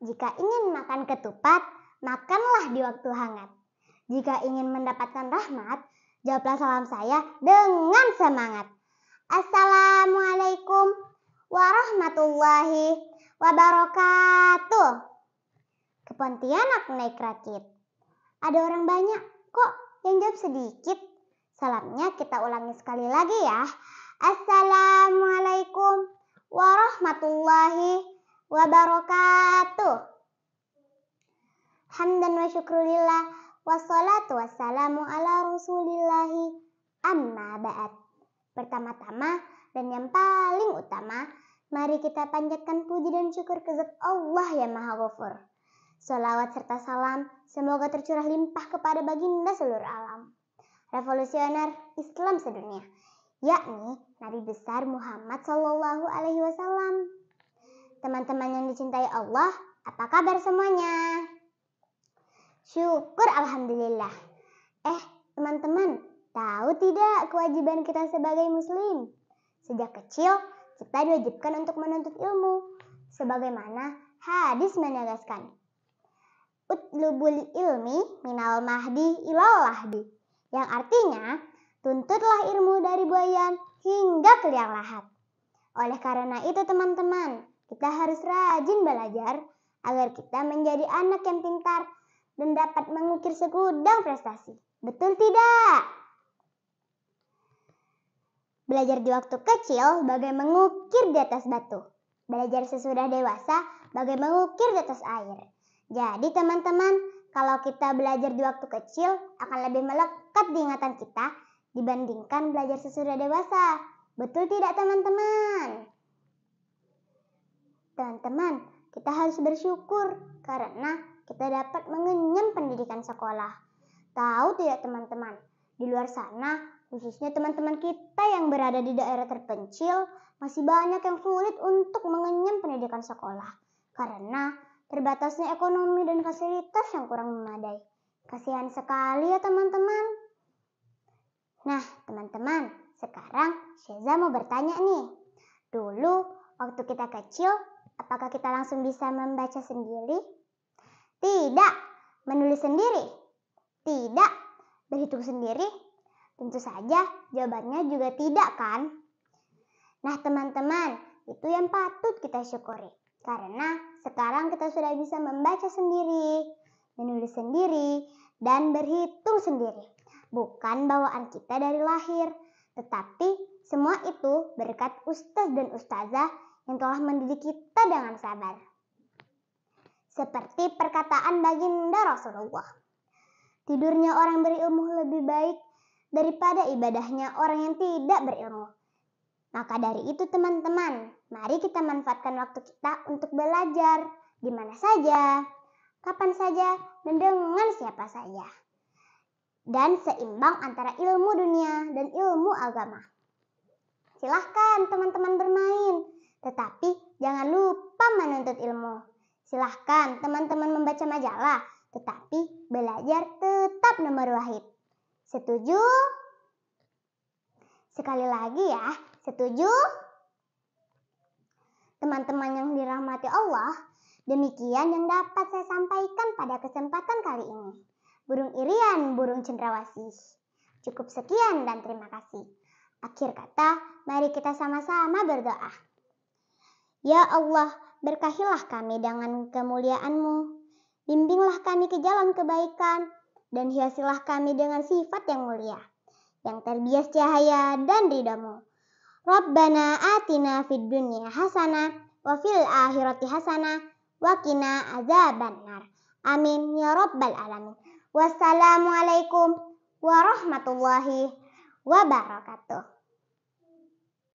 Jika ingin makan ketupat, makanlah di waktu hangat. Jika ingin mendapatkan rahmat, jawablah salam saya dengan semangat. Assalamualaikum warahmatullahi wabarakatuh. Kepontianak naik rakit. Ada orang banyak, kok yang jawab sedikit? Salamnya kita ulangi sekali lagi ya. Assalamualaikum warahmatullahi wabarakatuh. Hamdan wa syukrulillah wassalatu wassalamu ala rasulillahi amma ba'd. Pertama-tama dan yang paling utama, mari kita panjatkan puji dan syukur ke zat Allah yang Maha Ghafur. Salawat serta salam semoga tercurah limpah kepada baginda seluruh alam. Revolusioner Islam sedunia, yakni Nabi besar Muhammad Shallallahu alaihi wasallam teman-teman yang dicintai Allah, apa kabar semuanya? Syukur Alhamdulillah. Eh, teman-teman, tahu tidak kewajiban kita sebagai muslim? Sejak kecil, kita diwajibkan untuk menuntut ilmu. Sebagaimana hadis menegaskan. Utlubul ilmi minal mahdi ilal lahdi. Yang artinya, tuntutlah ilmu dari buayan hingga ke liang lahat. Oleh karena itu teman-teman, kita harus rajin belajar agar kita menjadi anak yang pintar dan dapat mengukir segudang prestasi. Betul tidak? Belajar di waktu kecil bagai mengukir di atas batu. Belajar sesudah dewasa bagai mengukir di atas air. Jadi teman-teman, kalau kita belajar di waktu kecil akan lebih melekat di ingatan kita dibandingkan belajar sesudah dewasa. Betul tidak teman-teman? Teman-teman, kita harus bersyukur karena kita dapat mengenyam pendidikan sekolah. Tahu tidak teman-teman, di luar sana, khususnya teman-teman kita yang berada di daerah terpencil, masih banyak yang sulit untuk mengenyam pendidikan sekolah. Karena terbatasnya ekonomi dan fasilitas yang kurang memadai. Kasihan sekali ya teman-teman. Nah, teman-teman, sekarang Syaza mau bertanya nih. Dulu, waktu kita kecil, Apakah kita langsung bisa membaca sendiri? Tidak. Menulis sendiri? Tidak. Berhitung sendiri? Tentu saja jawabannya juga tidak kan? Nah teman-teman, itu yang patut kita syukuri. Karena sekarang kita sudah bisa membaca sendiri, menulis sendiri, dan berhitung sendiri. Bukan bawaan kita dari lahir, tetapi semua itu berkat ustaz dan ustazah yang telah mendidik kita dengan sabar. Seperti perkataan baginda Rasulullah. Tidurnya orang berilmu lebih baik daripada ibadahnya orang yang tidak berilmu. Maka dari itu teman-teman, mari kita manfaatkan waktu kita untuk belajar di mana saja, kapan saja, dan dengan siapa saja. Dan seimbang antara ilmu dunia dan ilmu agama. Silahkan teman-teman bermain tetapi jangan lupa menuntut ilmu. Silahkan teman-teman membaca majalah, tetapi belajar tetap nomor wahid. Setuju? Sekali lagi ya, setuju? Teman-teman yang dirahmati Allah, demikian yang dapat saya sampaikan pada kesempatan kali ini. Burung irian, burung cendrawasih. Cukup sekian dan terima kasih. Akhir kata, mari kita sama-sama berdoa. Ya Allah, berkahilah kami dengan kemuliaan-Mu. Bimbinglah kami ke jalan kebaikan, dan hiasilah kami dengan sifat yang mulia, yang terbias cahaya dan ridhamu. Rabbana atina fid dunya hasana, wa fil akhirati hasana wa kina azaban nar. Amin ya rabbal alamin. Wassalamualaikum warahmatullahi wabarakatuh.